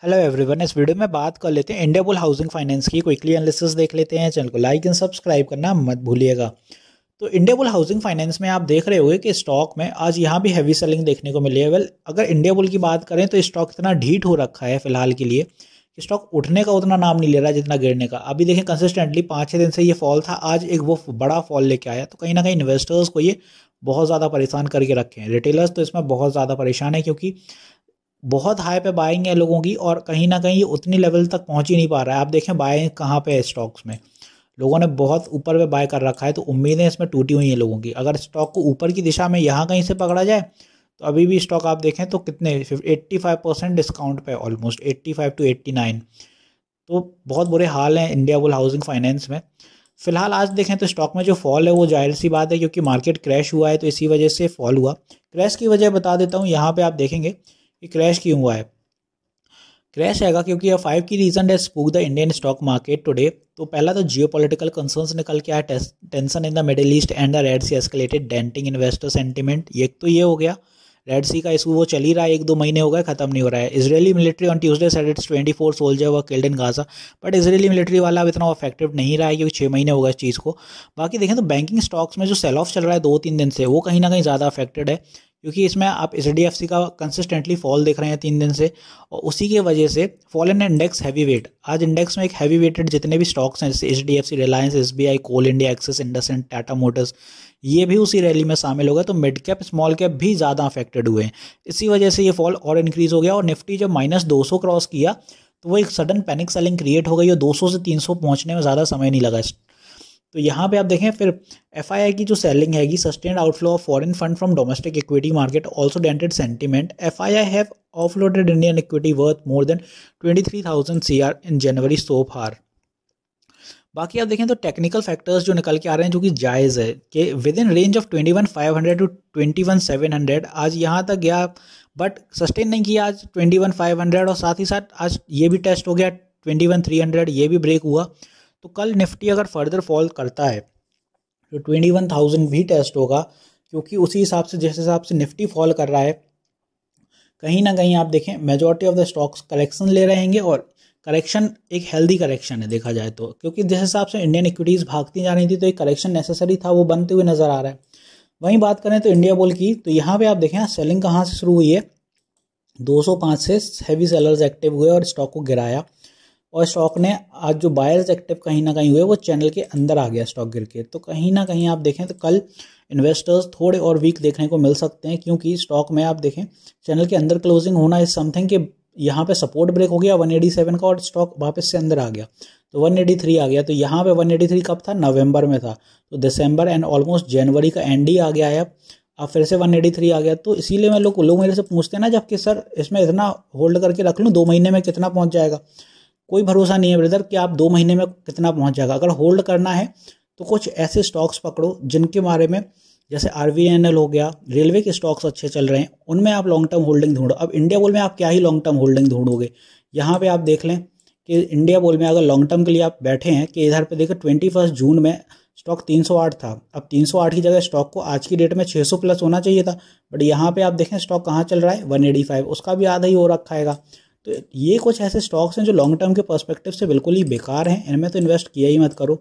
hello everyone इस video में बात कर लेते हैं इंडियाबुल हाउसिंग फाइनेंस की क्विकली एनालिसिस देख लेते हैं चैनल को लाइक एंड सब्सक्राइब करना मत भूलिएगा तो इंडियाबुल हाउसिंग फाइनेंस में आप देख रहे होंगे कि स्टॉक में आज यहाँ भी हैवी सेलिंग देखने को मिली है वेल अगर इंडियाबुल की बात करें तो स्टॉक इतना ढीठ हो रखा है फिलहाल के लिए स्टॉक उठने का उतना नाम नहीं ले रहा जितना गिरने का अभी देखें कंसिस्टेंटली पाँच छः दिन से ये फॉल था आज एक वो बड़ा फॉल लेके आया तो कहीं ना कहीं इन्वेस्टर्स को ये बहुत ज़्यादा परेशान करके रखे हैं रिटेलर्स तो इसमें बहुत ज़्यादा परेशान है क्योंकि बहुत हाई पे बाइंग है लोगों की और कहीं ना कहीं उतनी लेवल तक पहुंच ही नहीं पा रहा है आप देखें बाइंग कहाँ पे है स्टॉक्स में लोगों ने बहुत ऊपर पे बाय कर रखा है तो उम्मीदें इसमें टूटी हुई हैं लोगों की अगर स्टॉक को ऊपर की दिशा में यहाँ कहीं से पकड़ा जाए तो अभी भी स्टॉक आप देखें तो कितने एट्टी फाइव परसेंट डिस्काउंट पे almost eighty five to eighty nine तो बहुत बुरे हाल हैं इंडिया बुल हाउसिंग फाइनेंस में फिलहाल आज देखें तो स्टॉक में जो फॉल है वो जाहिर सी बात है क्योंकि मार्केट क्रैश हुआ है तो इसी वजह से फॉल हुआ क्रैश की वजह बता देता हूँ यहाँ पे आप देखेंगे कि क्रैश क्यों हुआ है क्रैश आएगा क्योंकि यह फाइव की रीज़न है spook the Indian stock market today तो पहला तो जियो पोलिटिकल कंसर्न्स निकल के आया tension in the Middle East and the Red Sea escalated denting investor sentiment एक तो ये हो गया रेड सी का इशू वो चल ही रहा है एक दो महीने हो गए खत्म नहीं हो रहा है Israeli military on Tuesday said it's twenty four soldier were killed in Gaza but Israeli military वाला अब इतना अफेक्टिव नहीं रहा है क्योंकि छः महीने हो गए इस चीज़ को बाकी देखें तो बैंकिंग स्टॉक्स में जो सेल ऑफ चल रहा है दो तीन दिन से वो कहीं ना कहीं ज़्यादा अफेक्टेड है क्योंकि इसमें आप एच डी एफ सी का कंसिस्टेंटली फॉल देख रहे हैं तीन दिन से और उसी की वजह से fall in index heavy weight आज इंडेक्स में एक हैवी वेटेड जितने भी स्टॉक्स हैं जैसे H D F C Reliance S B I Coal India Axis IndusInd Tata Motors ये भी उसी रैली में शामिल हो गए तो मिड कैप स्मॉल कैप भी ज़्यादा अफेक्टेड हुए हैं इसी वजह से ये फॉल और इंक्रीज़ हो गया और निफ्टी जब माइनस दो सौ क्रॉस किया तो वो एक सडन पैनिक सेलिंग क्रिएट हो गई और सौ से तीन सौ पहुँचने में ज़्यादा समय नहीं लगा तो यहाँ पे आप देखें फिर एफ की जो सेलिंग हैगी sustain outflow of foreign fund from domestic equity market also dented sentiment F I I have offloaded Indian equity worth more than twenty three thousand C R in January so far बाकी आप देखें तो technical factors जो निकल के आ रहे हैं जो कि जायज़ है कि within range of twenty one five hundred to twenty one seven hundred आज यहाँ तक गया बट सस्टेन नहीं किया आज ट्वेंटी वन फाइव हंड्रेड और साथ ही साथ आज ये भी टेस्ट हो गया ट्वेंटी वन थ्री हंड्रेड ये भी ब्रेक हुआ तो कल निफ्टी अगर फर्दर फॉल करता है तो ट्वेंटी वन थाउजेंड भी टेस्ट होगा क्योंकि उसी हिसाब से जिस हिसाब से निफ्टी फॉल कर रहा है कहीं ना कहीं आप देखें majority of the stocks correction ले रहेंगे और करेक्शन एक हेल्दी करेक्शन है देखा जाए तो क्योंकि जिस हिसाब से इंडियन इक्विटीज़ भागती जा रही थी तो एक करेक्शन नेसेसरी था वो बनते हुए नज़र आ रहा है वहीं बात करें तो इंडिया बोल की तो यहाँ पे आप देखें सेलिंग हाँ, कहाँ से शुरू हुई है 205 से हैवी सेलर्स एक्टिव हुए और स्टॉक को गिराया और स्टॉक ने आज जो बायर्स एक्टिव कहीं ना कहीं हुए वो चैनल के अंदर आ गया स्टॉक गिर के तो कहीं ना कहीं आप देखें तो कल इन्वेस्टर्स थोड़े और वीक देखने को मिल सकते हैं क्योंकि स्टॉक में आप देखें चैनल के अंदर क्लोजिंग होना इज समथिंग के यहाँ पे सपोर्ट ब्रेक हो गया सेवन का और स्टॉक वापस से अंदर आ गया तो 183 आ गया तो यहाँ पे 183 कब था नवंबर में था तो दिसंबर एंड ऑलमोस्ट जनवरी का एंड ही आ गया है अब फिर से 183 आ गया तो इसीलिए मैं लोग लोग मेरे से पूछते हैं ना जबकि सर इसमें इतना होल्ड करके रख लूँ दो महीने में कितना पहुँच जाएगा कोई भरोसा नहीं है ब्रदर कि आप दो महीने में कितना पहुंच जाएगा अगर होल्ड करना है तो कुछ ऐसे स्टॉक्स पकड़ो जिनके बारे में जैसे आर हो गया रेलवे के स्टॉक्स अच्छे चल रहे हैं उनमें आप लॉन्ग टर्म होल्डिंग ढूंढो अब इंडिया बोल में आप क्या ही लॉन्ग टर्म होल्डिंग ढूंढोगे यहाँ पे आप देख लें कि इंडिया बोल में अगर लॉन्ग टर्म के लिए आप बैठे हैं कि इधर पे देखो ट्वेंटी फर्स्ट जून में स्टॉक 308 था अब 308 की जगह स्टॉक को आज की डेट में 600 प्लस होना चाहिए था बट यहाँ पे आप देखें स्टॉक कहाँ चल रहा है 185 उसका भी आधा ही हो रखा है तो ये कुछ ऐसे स्टॉक्स हैं जो लॉन्ग टर्म के पर्सपेक्टिव से बिल्कुल ही बेकार हैं इनमें तो इन्वेस्ट किया ही मत करो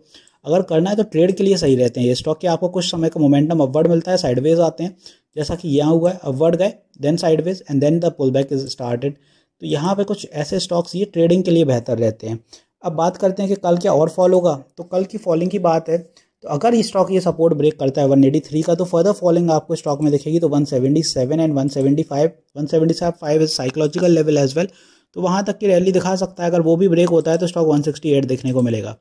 अगर करना है तो ट्रेड के लिए सही रहते हैं ये स्टॉक के आपको कुछ समय का मोमेंटम अपवर्ड मिलता है साइडवेज आते हैं जैसा कि यहाँ हुआ है अपवर्ड गए then sideways and then the pull back is started तो यहाँ पे कुछ ऐसे स्टॉक्स ये ट्रेडिंग के लिए बेहतर रहते हैं अब बात करते हैं कि कल क्या और फॉल होगा तो कल की फॉलिंग की बात है तो अगर ये स्टॉक ये सपोर्ट ब्रेक करता है वन एटी थ्री का तो फर्दर फॉलिंग आपको स्टॉक में दिखेगी तो one seventy seven and one one seventy five 175 five is psychological level as well तो वहाँ तक की रैली दिखा सकता है अगर वो भी ब्रेक होता है तो स्टॉक वन सिक्सटी एट देखने को मिलेगा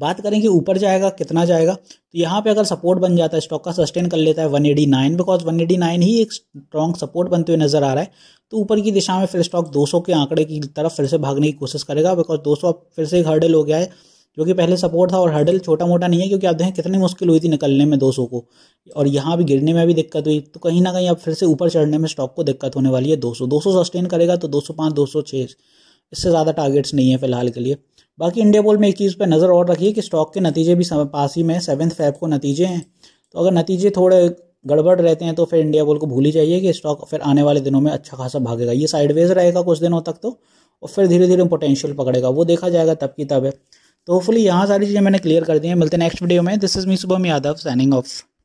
बात करें कि ऊपर जाएगा कितना जाएगा तो यहाँ पे अगर सपोर्ट बन जाता है स्टॉक का सस्टेन कर लेता है one eighty nine because one eighty nine ही एक स्ट्रॉन्ग सपोर्ट बनते हुए नजर आ रहा है तो ऊपर की दिशा में फिर स्टॉक दो सौ के आंकड़े की तरफ फिर से भागने की कोशिश करेगा बिकॉज दो सौ फिर से एक हर्डल हो गया है जो कि पहले सपोर्ट था और हर्डल छोटा मोटा नहीं है क्योंकि आप देखें कितनी मुश्किल हुई थी निकलने में 200 को और यहाँ भी गिरने में भी दिक्कत हुई तो कहीं ना कहीं अब फिर से ऊपर चढ़ने में स्टॉक को दिक्कत होने वाली है 200 200 सस्टेन करेगा तो 205 206 इससे ज़्यादा टारगेट्स नहीं है फिलहाल के लिए बाकी इंडिया बोल में एक चीज़ पर नज़र और रखिए कि स्टॉक के नतीजे भी पास ही में सेवन्थ फैब को नतीजे हैं तो अगर नतीजे थोड़े गड़बड़ रहते हैं तो फिर इंडिया बोल को भूल ही जाइए कि स्टॉक फिर आने वाले दिनों में अच्छा खासा भागेगा ये साइडवेज रहेगा कुछ दिनों तक तो और फिर धीरे धीरे पोटेंशियल पकड़ेगा वो देखा जाएगा तब की तब है तो होपफुली यहाँ सारी चीज़ें मैंने क्लियर कर दी हैं मिलते हैं नेक्स्ट वीडियो में this is me Subah Yadav signing off